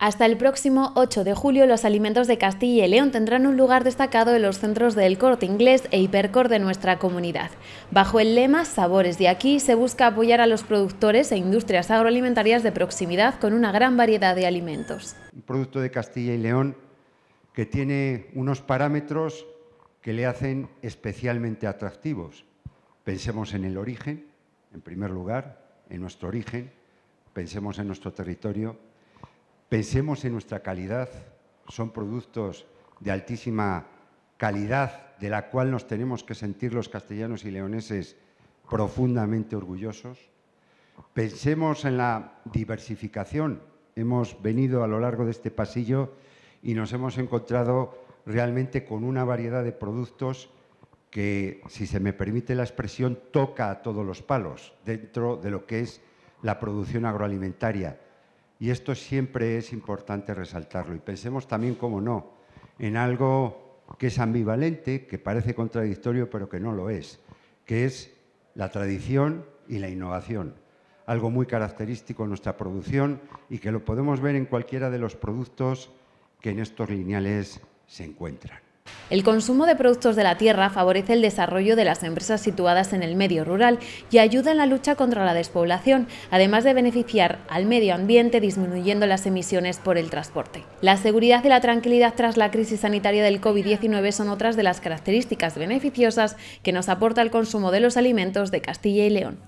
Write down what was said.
Hasta el próximo 8 de julio, los alimentos de Castilla y León tendrán un lugar destacado en los centros del corte inglés e hipercor de nuestra comunidad. Bajo el lema Sabores de aquí, se busca apoyar a los productores e industrias agroalimentarias de proximidad con una gran variedad de alimentos. Un producto de Castilla y León que tiene unos parámetros que le hacen especialmente atractivos. Pensemos en el origen, en primer lugar, en nuestro origen, pensemos en nuestro territorio Pensemos en nuestra calidad. Son productos de altísima calidad de la cual nos tenemos que sentir los castellanos y leoneses profundamente orgullosos. Pensemos en la diversificación. Hemos venido a lo largo de este pasillo y nos hemos encontrado realmente con una variedad de productos que, si se me permite la expresión, toca a todos los palos dentro de lo que es la producción agroalimentaria. Y esto siempre es importante resaltarlo. Y pensemos también, cómo no, en algo que es ambivalente, que parece contradictorio, pero que no lo es, que es la tradición y la innovación. Algo muy característico en nuestra producción y que lo podemos ver en cualquiera de los productos que en estos lineales se encuentran. El consumo de productos de la tierra favorece el desarrollo de las empresas situadas en el medio rural y ayuda en la lucha contra la despoblación, además de beneficiar al medio ambiente disminuyendo las emisiones por el transporte. La seguridad y la tranquilidad tras la crisis sanitaria del COVID-19 son otras de las características beneficiosas que nos aporta el consumo de los alimentos de Castilla y León.